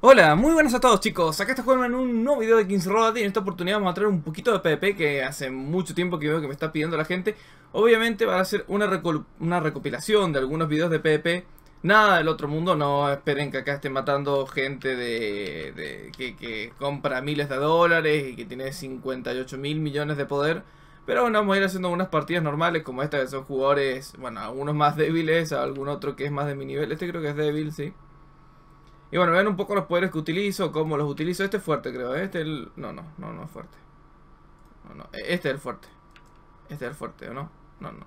Hola, muy buenas a todos chicos, acá está jugando en un nuevo video de Kings Road y en esta oportunidad vamos a traer un poquito de PvP que hace mucho tiempo que veo que me está pidiendo la gente Obviamente va a ser una, recopilación de algunos videos de PvP Nada del otro mundo, no esperen que acá esté matando gente de, que, compra miles de dólares y que tiene 58 mil millones de poder Pero bueno, vamos a ir haciendo unas partidas normales como esta que son jugadores, bueno, algunos más débiles, algún otro que es más de mi nivel Este creo que es débil, sí y bueno, vean un poco los poderes que utilizo, cómo los utilizo. Este es fuerte, creo. Este es el... No, no, no, no es fuerte. No, e-, Este es el fuerte. Este es el fuerte, ¿o no? No, no.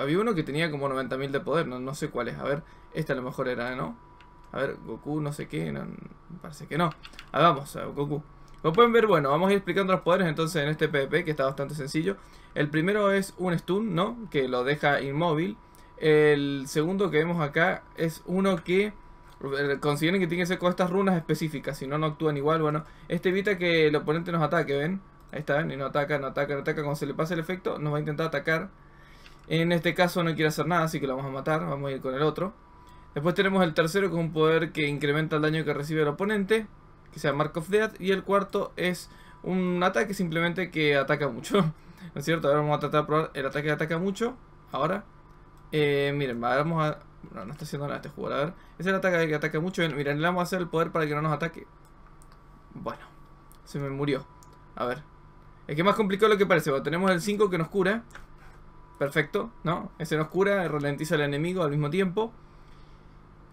Había uno que tenía como 90.000 de poder. No, sé cuál es. A ver, este a lo mejor era, ¿no? A ver, Goku, no sé qué. No, parece que no. Hagamos, vamos, a Goku. Como pueden ver, bueno, vamos a ir explicando los poderes entonces en este PvP, que está bastante sencillo. El primero es un stun, ¿no? Que lo deja inmóvil. El segundo que vemos acá es uno que eh, Consideren que tiene que ser con estas runas específicas, si no, no actúan igual. Bueno, este evita que el oponente nos ataque, ¿ven? Ahí está, ¿ven? Y no ataca, no ataca, no ataca. Cuando se le pasa el efecto, nos va a intentar atacar. En este caso no quiere hacer nada, así que lo vamos a matar. Vamos a ir con el otro. Después tenemos el tercero, que es un poder que incrementa el daño que recibe el oponente, que sea Mark of Death. Y el cuarto es un ataque simplemente que ataca mucho. ¿No es cierto? Ahora vamos a tratar de probar el ataque que ataca mucho. Ahora, eh, miren, vamos a no, no está haciendo nada este jugador. A ver, es el ataque que ataca mucho. Mira, le vamos a hacer el poder para que no nos ataque. Bueno, se me murió. A ver. Es que más complicado lo que parece. Bueno, tenemos el 5 que nos cura. Perfecto, ¿no? Ese nos cura, ralentiza al enemigo al mismo tiempo.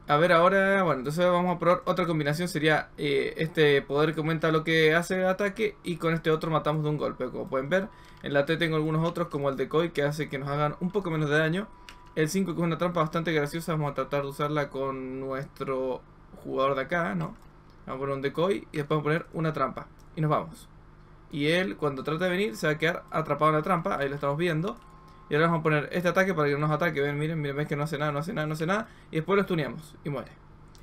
A ver, ahora, bueno, entonces vamos a probar otra combinación. Sería eh, este poder que aumenta lo que hace el ataque y con este otro matamos de un golpe. Como pueden ver, en la T tengo algunos otros como el decoy que hace que nos hagan un poco menos de daño. El 5 que es una trampa bastante graciosa, vamos a tratar de usarla con nuestro jugador de acá, ¿no? Vamos a poner un decoy y después vamos a poner una trampa. Y nos vamos. Y él, cuando trate de venir, se va a quedar atrapado en la trampa. Ahí lo estamos viendo. Y ahora vamos a poner este ataque para que no nos ataque. Ven, miren, miren, ves que no hace nada, no hace nada, no hace nada. Y después lo estuneamos y muere.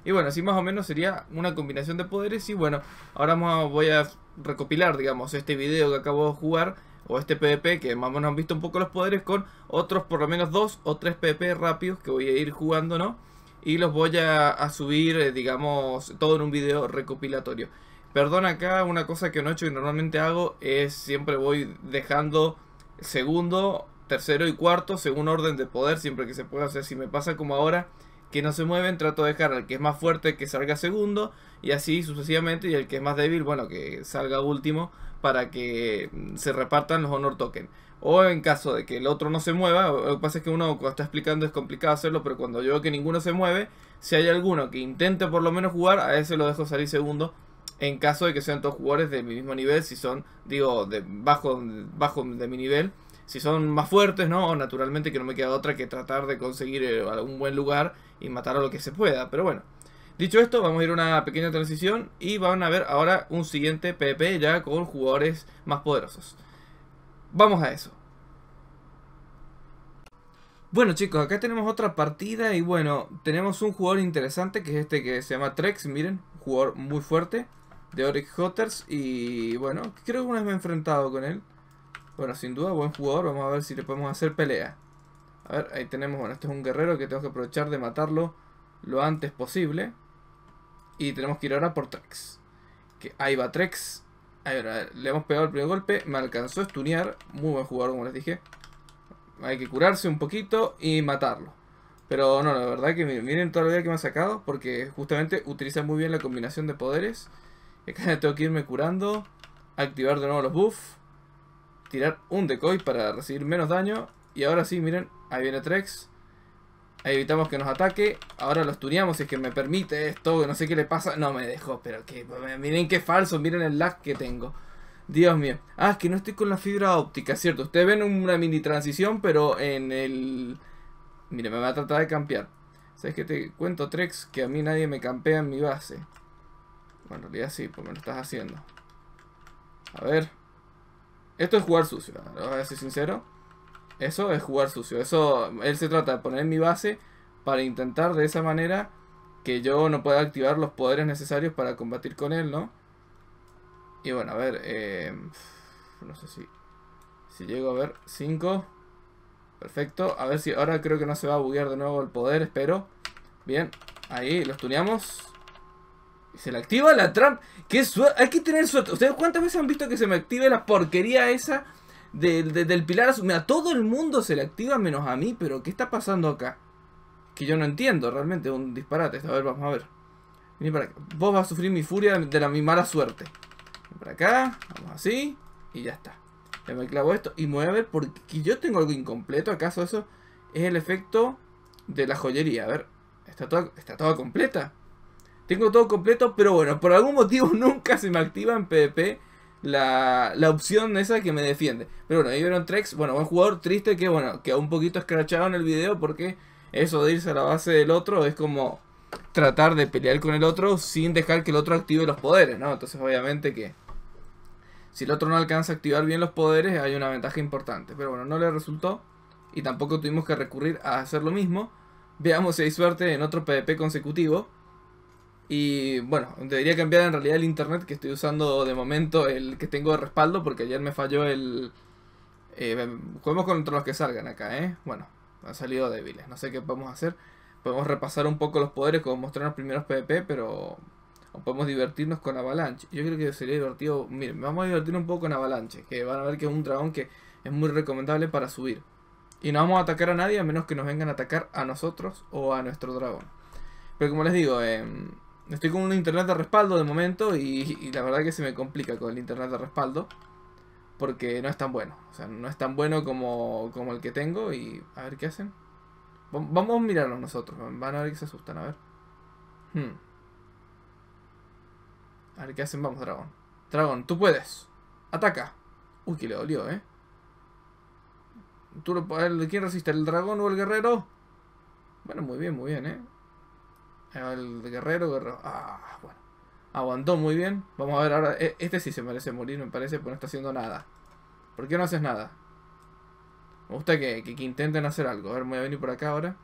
Y bueno, así más o menos sería una combinación de poderes. Y bueno, ahora vamos voy a recopilar, digamos, este video que acabo de jugar o este PvP que más o menos han visto un poco los poderes con otros por lo menos dos o tres PvP rápidos que voy a ir jugando, ¿no? Y los voy a, subir, eh, digamos, todo en un video recopilatorio. Perdón acá, una cosa que no he hecho y normalmente hago es siempre voy dejando segundo, tercero y cuarto según orden de poder, siempre que se pueda. hacer si me pasa como ahora que no se mueven, trato de dejar al que es más fuerte que salga segundo y así sucesivamente y el que es más débil, bueno, que salga último para que mm, se repartan los honor token. O en caso de que el otro no se mueva, lo que pasa es que uno cuando está explicando es complicado hacerlo, pero cuando yo veo que ninguno se mueve, si hay alguno que intente por lo menos jugar, a ese lo dejo salir segundo. En caso de que sean todos jugadores de mi mismo nivel, si son, digo, de bajo, bajo de mi nivel, si son más fuertes, ¿no? O naturalmente que no me queda otra que tratar de conseguir eh, algún buen lugar y matar a lo que se pueda. Pero bueno, Dicho esto, vamos a ir a una pequeña transición y van a ver ahora un siguiente PP ya con jugadores más poderosos. Vamos a eso. Bueno chicos, acá tenemos otra partida y bueno, tenemos un jugador interesante que es este que se llama Trex, miren, jugador muy fuerte de Oryx Hotters y bueno, creo que una vez me he enfrentado con él. Bueno, sin duda, buen jugador, vamos a ver si le podemos hacer pelea. A ver, ahí tenemos, bueno, este es un guerrero que tengo que aprovechar de matarlo lo antes posible. Y tenemos que ir ahora por Trex. Que ahí va Trex. le hemos pegado el primer golpe. Me alcanzó a stunear. Muy buen jugador, como les dije. Hay que curarse un poquito y matarlo. Pero no, la verdad que miren toda la vida que me ha sacado. Porque justamente utiliza muy bien la combinación de poderes. Acá tengo que irme curando. Activar de nuevo los buffs. Tirar un decoy para recibir menos daño. Y ahora sí, miren. Ahí viene Trex. Evitamos que nos ataque. Ahora los tuneamos si es que me permite esto. No sé qué le pasa. No me dejó, pero que miren qué falso. Miren el lag que tengo. Dios mío. Ah, es que no estoy con la fibra óptica, ¿cierto? Ustedes ven una mini transición, pero en el... Mire, me va a tratar de campear. ¿Sabes qué te cuento, Trex? Que a mí nadie me campea en mi base. Bueno, en realidad sí, pues me lo estás haciendo. A ver. Esto es jugar sucio, ¿no? voy a ser sincero. Eso es jugar sucio. Eso, él se trata de poner mi base para intentar de esa manera que yo no pueda activar los poderes necesarios para combatir con él, ¿no? Y bueno, a ver, em, no sé si, si llego a ver 5. Perfecto, a ver si ahora creo que no se va a buguear de nuevo el poder, espero. Bien, ahí los tuneamos. Y se le activa la trampa. que suerte! Hay que tener suerte. ¿Ustedes cuántas veces han visto que se me active la porquería esa? de, del pilar azul. Mira, todo el mundo se le activa menos a mí, pero ¿qué está pasando acá? Que yo no entiendo realmente, un disparate. A ver, vamos a ver. Vení para acá. Vos vas a sufrir mi furia de la, mi mala suerte. para acá, vamos así, y ya está. Ya me clavo esto y me voy a ver porque yo tengo algo incompleto. ¿Acaso eso es el efecto de la joyería? A ver, está está toda completa. Tengo todo completo, pero bueno, por algún motivo nunca se me activa en PvP la, la opción esa que me defiende. Pero bueno, ahí vieron Trex, bueno, un jugador triste que bueno, quedó un poquito escrachado en el video porque eso de irse a la base del otro es como tratar de pelear con el otro sin dejar que el otro active los poderes, ¿no? Entonces obviamente que si el otro no alcanza a activar bien los poderes hay una ventaja importante. Pero bueno, no le resultó y tampoco tuvimos que recurrir a hacer lo mismo. Veamos si hay suerte en otro PvP consecutivo. Y bueno, debería cambiar en realidad el internet que estoy usando de momento, el que tengo de respaldo, porque ayer me falló el... Eh, juguemos contra los que salgan acá, ¿eh? Bueno, han salido débiles, no sé qué podemos hacer. Podemos repasar un poco los poderes, como mostrar los primeros PvP, pero... O podemos divertirnos con Avalanche. Yo creo que sería divertido... Miren, vamos a divertir un poco con Avalanche, que van a ver que es un dragón que es muy recomendable para subir. Y no vamos a atacar a nadie a menos que nos vengan a atacar a nosotros o a nuestro dragón. Pero como les digo, eh Estoy con un internet de respaldo de momento y, la verdad que se me complica con el internet de respaldo. Porque no es tan bueno. O sea, no es tan bueno como, el que tengo y a ver qué hacen. Vamos a mirarlo nosotros. Van a ver que se asustan, a ver. Hmm. A ver qué hacen. Vamos, dragón. Dragón, tú puedes. Ataca. Uy, que le dolió, ¿eh? ¿Tú ¿Quién resiste? ¿El dragón o el guerrero? Bueno, muy bien, muy bien, ¿eh? El guerrero, guerrero. Ah, bueno. Aguantó muy bien. Vamos a ver ahora. E-, este sí se merece morir, me parece, pero no está haciendo nada. ¿Por qué no haces nada? Me gusta que, que, intenten hacer algo. A ver, voy a venir por acá ahora.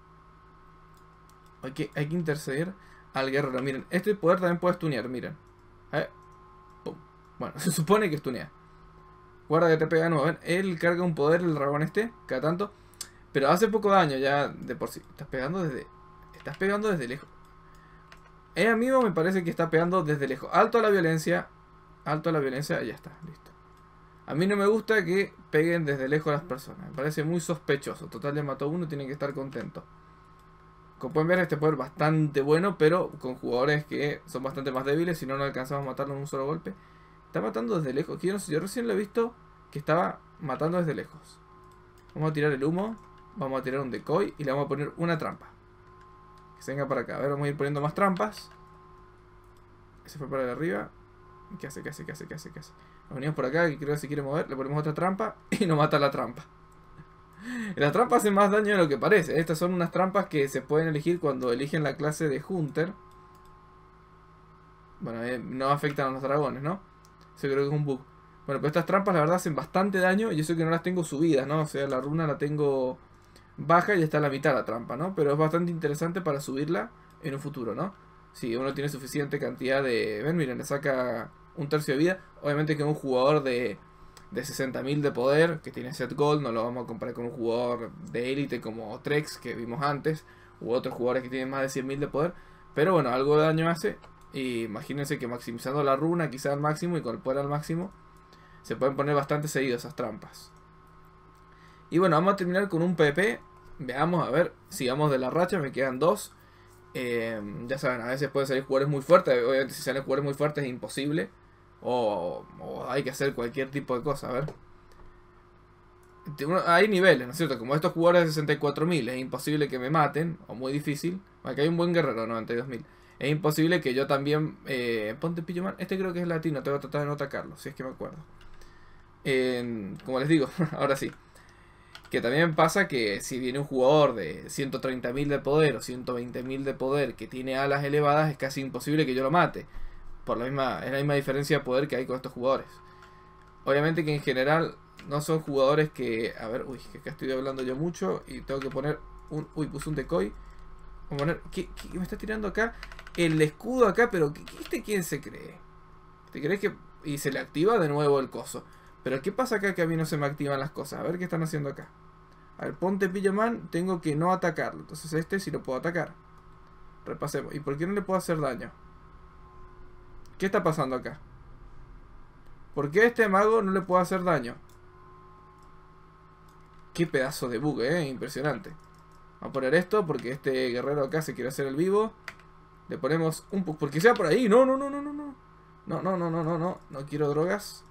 Hay que, hay interceder al guerrero. Miren, este poder también puede stunear, miren. Bueno, se supone que stunea. Guarda que te pega de nuevo. ver, Él carga un poder, el dragón este, cada tanto. Pero hace poco daño ya de por sí. Estás pegando desde... Estás pegando desde lejos. Eh, amigo, me parece que está pegando desde lejos. Alto a la violencia. Alto a la violencia. Ya está, listo. A mí no me gusta que peguen desde lejos a las personas. Me parece muy sospechoso. Total, le mató uno, tienen que estar contento. Como pueden ver, este poder bastante bueno, pero con jugadores que son bastante más débiles. Si no, no alcanzamos a matarlo en un solo golpe. Está matando desde lejos. yo recién lo he visto que estaba matando desde lejos. Vamos a tirar el humo. Vamos a tirar un decoy y le vamos a poner una trampa. Que se venga para acá. A ver, vamos a ir poniendo más trampas. Ese fue para arriba. ¿Qué hace? ¿Qué hace? ¿Qué hace? ¿Qué hace? ¿Qué hace? Nos venimos por acá, que creo que se quiere mover. Le ponemos otra trampa y nos mata la trampa. Las trampas hacen más daño de lo que parece. Estas son unas trampas que se pueden elegir cuando eligen la clase de Hunter. Bueno, eh, no afectan a los dragones, ¿no? Eso creo que es un bug. Bueno, pero estas trampas la verdad hacen bastante daño y eso que no las tengo subidas, ¿no? O sea, la runa la tengo baja y está a la mitad la trampa, ¿no? Pero es bastante interesante para subirla en un futuro, ¿no? Si uno tiene suficiente cantidad de... Ven, miren, le saca un tercio de vida. Obviamente que un jugador de, 60.000 de poder, que tiene set gold, no lo vamos a comparar con un jugador de élite como Trex, que vimos antes, u otros jugadores que tienen más de 100.000 de poder. Pero bueno, algo de daño hace. Y imagínense que maximizando la runa quizá al máximo y con el poder al máximo, se pueden poner bastante seguido esas trampas. Y bueno, vamos a terminar con un PP Veamos, a ver, sigamos de la racha, me quedan dos. Eh, ya saben, a veces pueden salir jugadores muy fuertes. Obviamente, si salen jugadores muy fuertes es imposible. O, hay que hacer cualquier tipo de cosa, a ver. Hay niveles, ¿no es cierto? Como estos jugadores de 64.000, es imposible que me maten, o muy difícil. Aquí hay un buen guerrero, 92.000. Es imposible que yo también... Eh, ponte pillo Este creo que es latino, tengo que tratar de no atacarlo, si es que me acuerdo. como les digo, ahora sí. Que también pasa que si viene un jugador de 130.000 de poder o 120.000 de poder que tiene alas elevadas, es casi imposible que yo lo mate. Por la misma, es la misma diferencia de poder que hay con estos jugadores. Obviamente que en general no son jugadores que... A ver, uy, que acá estoy hablando yo mucho y tengo que poner un... Uy, puse un decoy. Vamos a poner... ¿qué, me está tirando acá? El escudo acá, pero ¿este quién se cree? ¿Te crees que...? Y se le activa de nuevo el coso. Pero ¿qué pasa acá que a mí no se me activan las cosas? A ver qué están haciendo acá. Al ponte Pillaman, tengo que no atacarlo. Entonces este sí lo puedo atacar. Repasemos. ¿Y por qué no le puedo hacer daño? ¿Qué está pasando acá? ¿Por qué este mago no le puedo hacer daño? Qué pedazo de bug, eh. Impresionante. Vamos a poner esto porque este guerrero acá se quiere hacer el vivo. Le ponemos un... Porque sea por ahí. No, no, no, no, no, no. No, no, no, no, no, no. No quiero drogas.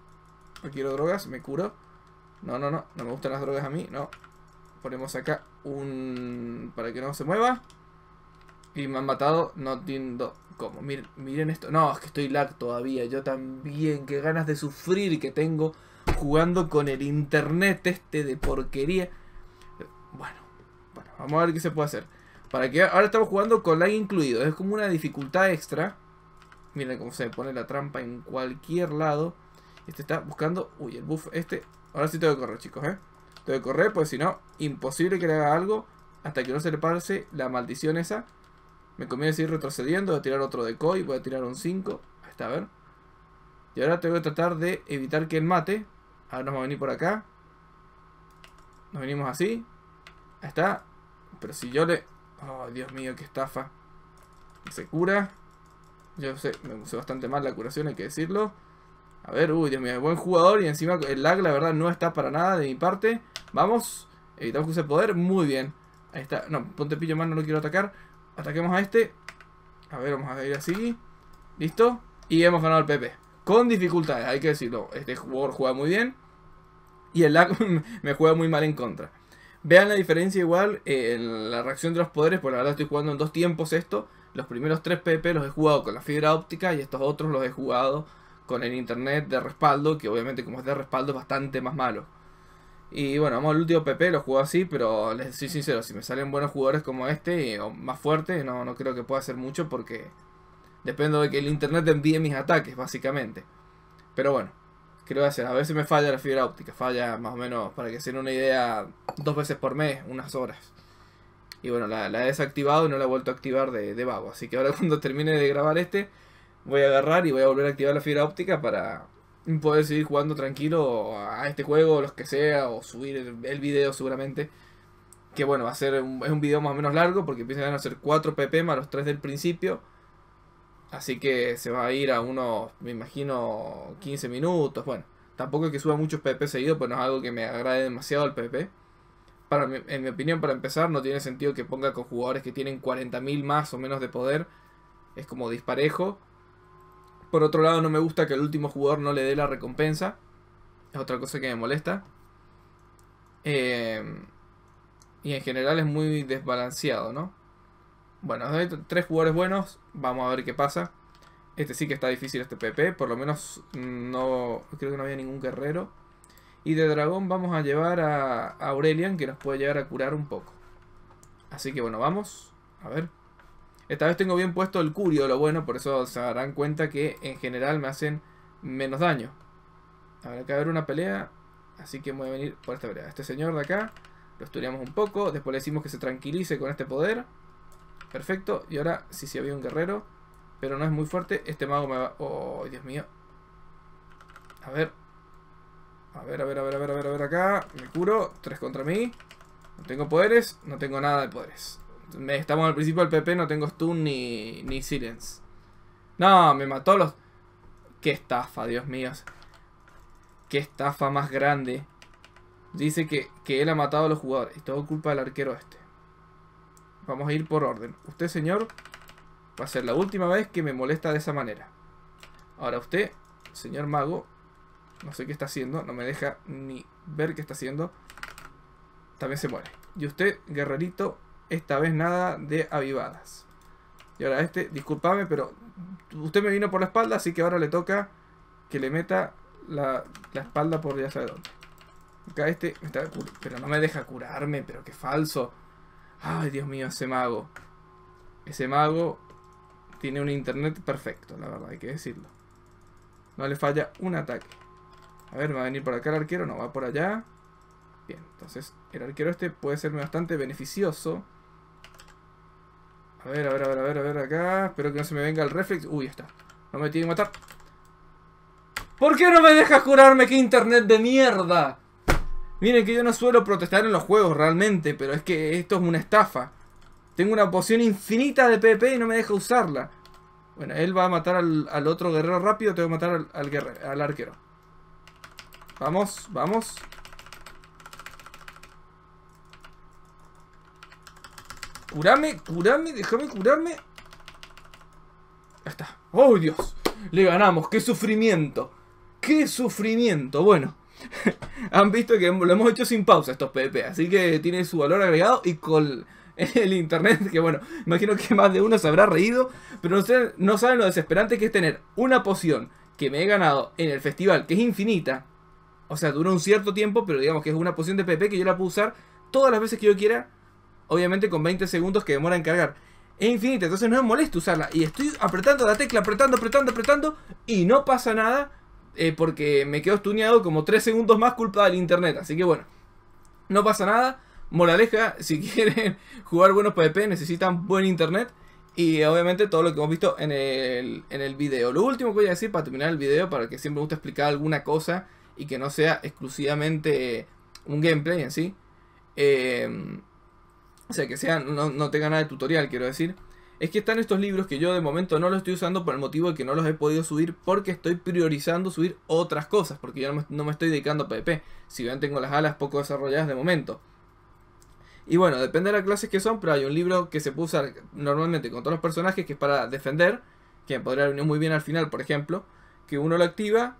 No quiero drogas, me curo. No, no, no, no me gustan las drogas a mí, no. Ponemos acá un... para que no se mueva. Y me han matado, no entiendo cómo. Miren, esto. No, es que estoy lag todavía, yo también. Qué ganas de sufrir que tengo jugando con el internet este de porquería. Bueno, bueno, vamos a ver qué se puede hacer. Para que ahora estamos jugando con lag incluido. Es como una dificultad extra. Miren cómo se pone la trampa en cualquier lado. Este está buscando... Uy, el buff este... Ahora sí tengo que correr, chicos, ¿eh? Tengo que correr, pues si no, imposible que le haga algo hasta que no se le pase la maldición esa. Me conviene seguir retrocediendo, voy a tirar otro decoy, voy a tirar un 5. Ahí está, a ver. Y ahora tengo que tratar de evitar que él mate. Ahora nos va a venir por acá. Nos venimos así. Ahí está. Pero si yo le... Oh, Dios mío, qué estafa. Se cura. Yo sé, me puse bastante mal la curación, hay que decirlo. A ver, uy, Dios mío, buen jugador y encima el lag, la verdad, no está para nada de mi parte. Vamos, evitamos que use poder, muy bien. Ahí está, no, ponte pillo más, no lo quiero atacar. Ataquemos a este. A ver, vamos a ir así. Listo. Y hemos ganado al PP. Con dificultades, hay que decirlo. Este jugador juega muy bien. Y el lag me juega muy mal en contra. Vean la diferencia igual en la reacción de los poderes. Por pues la verdad estoy jugando en dos tiempos esto. Los primeros tres PP los he jugado con la fibra óptica y estos otros los he jugado con el internet de respaldo, que obviamente como es de respaldo es bastante más malo. Y bueno, vamos al último PP, lo juego así, pero les soy sincero, si me salen buenos jugadores como este, eh, o más fuerte, no, no creo que pueda hacer mucho porque dependo de que el internet envíe mis ataques, básicamente. Pero bueno, creo que a A veces me falla la fibra óptica, falla más o menos, para que se den una idea, dos veces por mes, unas horas. Y bueno, la, he desactivado y no la he vuelto a activar de, de vago, así que ahora cuando termine de grabar este, voy a agarrar y voy a volver a activar la fibra óptica para poder seguir jugando tranquilo a este juego, los que sea, o subir el, video seguramente. Que bueno, va a ser un, es un video más o menos largo porque empiezan a ser 4 pp más los 3 del principio. Así que se va a ir a unos, me imagino, 15 minutos. Bueno, tampoco es que suba muchos pp seguidos, pues no es algo que me agrade demasiado el pp. Para en mi opinión, para empezar, no tiene sentido que ponga con jugadores que tienen 40.000 más o menos de poder. Es como disparejo. Por otro lado, no me gusta que el último jugador no le dé la recompensa. Es otra cosa que me molesta. Eh, y en general es muy desbalanceado, ¿no? Bueno, tres jugadores buenos. Vamos a ver qué pasa. Este sí que está difícil este PP. Por lo menos mm, no creo que no había ningún guerrero. Y de dragón vamos a llevar a Aurelian que nos puede llevar a curar un poco. Así que bueno, vamos. A ver. Esta vez tengo bien puesto el curio, lo bueno, por eso se darán cuenta que en general me hacen menos daño. A Habrá que haber una pelea, así que voy a venir por esta pelea. Este señor de acá, lo estudiamos un poco, después le decimos que se tranquilice con este poder. Perfecto, y ahora sí, sí había un guerrero, pero no es muy fuerte. Este mago me va... ¡Oh, Dios mío! A ver. A ver, a ver, a ver, a ver, a ver, a ver acá. Me curo, tres contra mí. No tengo poderes, no tengo nada de poderes. Estamos al principio del PP, no tengo stun ni, ni silence. No, me mató los... Qué estafa, Dios mío. Qué estafa más grande. Dice que, que él ha matado a los jugadores. Y todo culpa del arquero este. Vamos a ir por orden. Usted, señor, va a ser la última vez que me molesta de esa manera. Ahora usted, señor mago, no sé qué está haciendo. No me deja ni ver qué está haciendo. También se muere. Y usted, guerrerito, esta vez nada de avivadas. Y ahora este, discúlpame, pero usted me vino por la espalda, así que ahora le toca que le meta la, espalda por ya sabe Acá este, pero no me deja curarme, pero qué falso. Ay, Dios mío, ese mago. Ese mago tiene un internet perfecto, la verdad, hay que decirlo. No le falla un ataque. A ver, ¿va a venir por acá el arquero? No, va por allá. Bien, entonces el arquero este puede serme bastante beneficioso. A ver, a ver, a ver, a ver, a ver acá. Espero que no se me venga el reflex. Uy, ya está. No me tiene que matar. ¿Por qué no me deja curarme? ¡Qué internet de mierda! Miren que yo no suelo protestar en los juegos realmente, pero es que esto es una estafa. Tengo una poción infinita de PP y no me deja usarla. Bueno, él va a matar al, otro guerrero rápido, tengo que matar al, al arquero. Vamos, vamos. curame, curame, déjame curarme. Ya está. ¡Oh, Dios! Le ganamos. ¡Qué sufrimiento! ¡Qué sufrimiento! Bueno, han visto que lo hemos hecho sin pausa estos PP, así que tiene su valor agregado y con el internet, que bueno, imagino que más de uno se habrá reído, pero no, saben lo desesperante que es tener una poción que me he ganado en el festival, que es infinita, o sea, dura un cierto tiempo, pero digamos que es una poción de PP que yo la puedo usar todas las veces que yo quiera obviamente con 20 segundos que demora en cargar. Es infinita, entonces no me molesta usarla. Y estoy apretando la tecla, apretando, apretando, apretando. Y no pasa nada. Eh, porque me quedo estuneado como 3 segundos más culpa del internet. Así que bueno. No pasa nada. Moraleja, si quieren jugar buenos PvP necesitan buen internet. Y obviamente todo lo que hemos visto en el, en el video. Lo último que voy a decir para terminar el video, para que siempre me gusta explicar alguna cosa y que no sea exclusivamente un gameplay en sí. Eh, o sea, que sean, no, tenga nada de tutorial, quiero decir, es que están estos libros que yo de momento no los estoy usando por el motivo de que no los he podido subir porque estoy priorizando subir otras cosas, porque yo no me, estoy dedicando a PvP, si bien tengo las alas poco desarrolladas de momento. Y bueno, depende de las clases que son, pero hay un libro que se puede usar normalmente con todos los personajes que es para defender, que podría venir muy bien al final, por ejemplo, que uno lo activa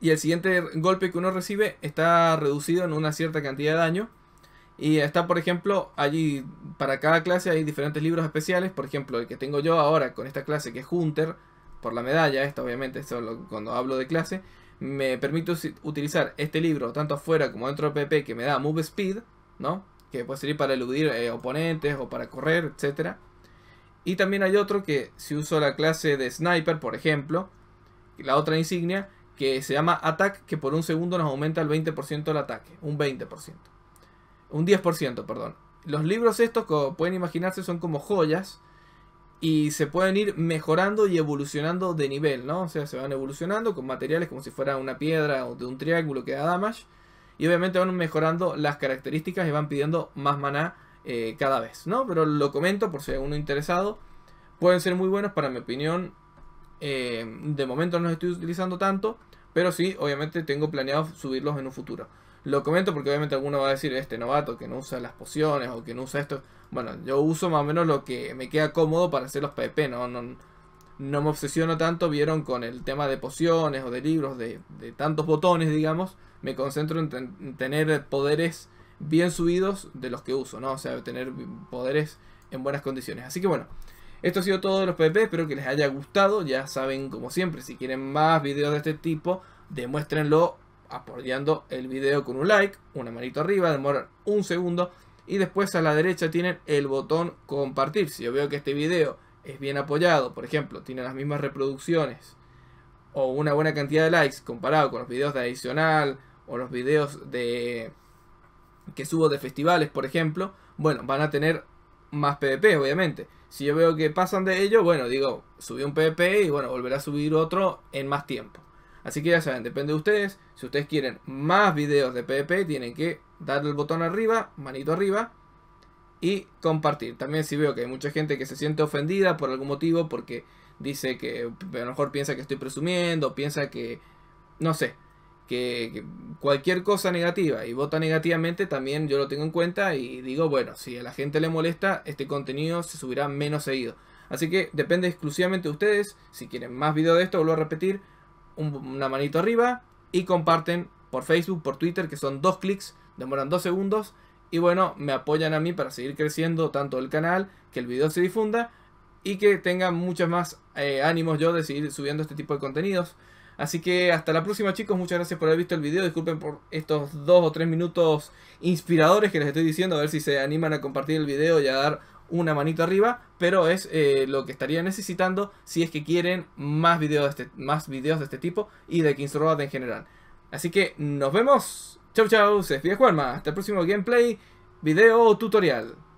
y el siguiente golpe que uno recibe está reducido en una cierta cantidad de daño y está, por ejemplo, allí para cada clase hay diferentes libros especiales. Por ejemplo, el que tengo yo ahora con esta clase que es Hunter, por la medalla, esta obviamente, cuando hablo de clase, me permite utilizar este libro tanto afuera como dentro de PP que me da Move Speed, ¿no? Que puede servir para eludir eh, oponentes o para correr, etc. Y también hay otro que si uso la clase de Sniper, por ejemplo, la otra insignia, que se llama Attack, que por un segundo nos aumenta el 20% del ataque, un 20%. Un 10%, perdón. Los libros estos, como pueden imaginarse, son como joyas y se pueden ir mejorando y evolucionando de nivel, ¿no? O sea, se van evolucionando con materiales como si fuera una piedra o de un triángulo que da damage. Y obviamente van mejorando las características y van pidiendo más maná eh, cada vez, ¿no? Pero lo comento por si hay alguno interesado. Pueden ser muy buenos para mi opinión. Eh, de momento no los estoy utilizando tanto. Pero sí, obviamente tengo planeado subirlos en un futuro. Lo comento porque obviamente alguno va a decir, este novato que no usa las pociones o que no usa esto. Bueno, yo uso más o menos lo que me queda cómodo para hacer los PP, ¿no? no, me obsesiono tanto, vieron con el tema de pociones o de libros, de, tantos botones, digamos. Me concentro en, tener poderes bien subidos de los que uso, ¿no? O sea, tener poderes en buenas condiciones. Así que bueno, esto ha sido todo de los pp, espero que les haya gustado. Ya saben, como siempre, si quieren más videos de este tipo, demuéstrenlo apoyando el video con un like, una manito arriba, demoran un segundo y después a la derecha tienen el botón compartir. Si yo veo que este video es bien apoyado, por ejemplo, tiene las mismas reproducciones o una buena cantidad de likes comparado con los videos de adicional o los videos de que subo de festivales, por ejemplo, bueno, van a tener más PvP, obviamente. Si yo veo que pasan de ello, bueno, digo, subí un PvP y bueno, volverá a subir otro en más tiempo. Así que ya saben, depende de ustedes. Si ustedes quieren más videos de PvP, tienen que darle el botón arriba, manito arriba y compartir. También si veo que hay mucha gente que se siente ofendida por algún motivo porque dice que a lo mejor piensa que estoy presumiendo, piensa que, no sé, que, cualquier cosa negativa y vota negativamente también yo lo tengo en cuenta y digo, bueno, si a la gente le molesta, este contenido se subirá menos seguido. Así que depende exclusivamente de ustedes. Si quieren más videos de esto, vuelvo a repetir, una manito arriba y comparten por Facebook, por Twitter, que son dos clics, demoran dos segundos. Y bueno, me apoyan a mí para seguir creciendo tanto el canal, que el video se difunda y que tenga muchos más eh, ánimos yo de seguir subiendo este tipo de contenidos. Así que hasta la próxima chicos, muchas gracias por haber visto el video, disculpen por estos dos o tres minutos inspiradores que les estoy diciendo, a ver si se animan a compartir el video y a dar una manito arriba, pero es eh, lo que estaría necesitando si es que quieren más videos de este, más videos de este tipo y de Kings Road en general. Así que nos vemos. Chau chau, se despide Juanma. Hasta el próximo gameplay, video o tutorial.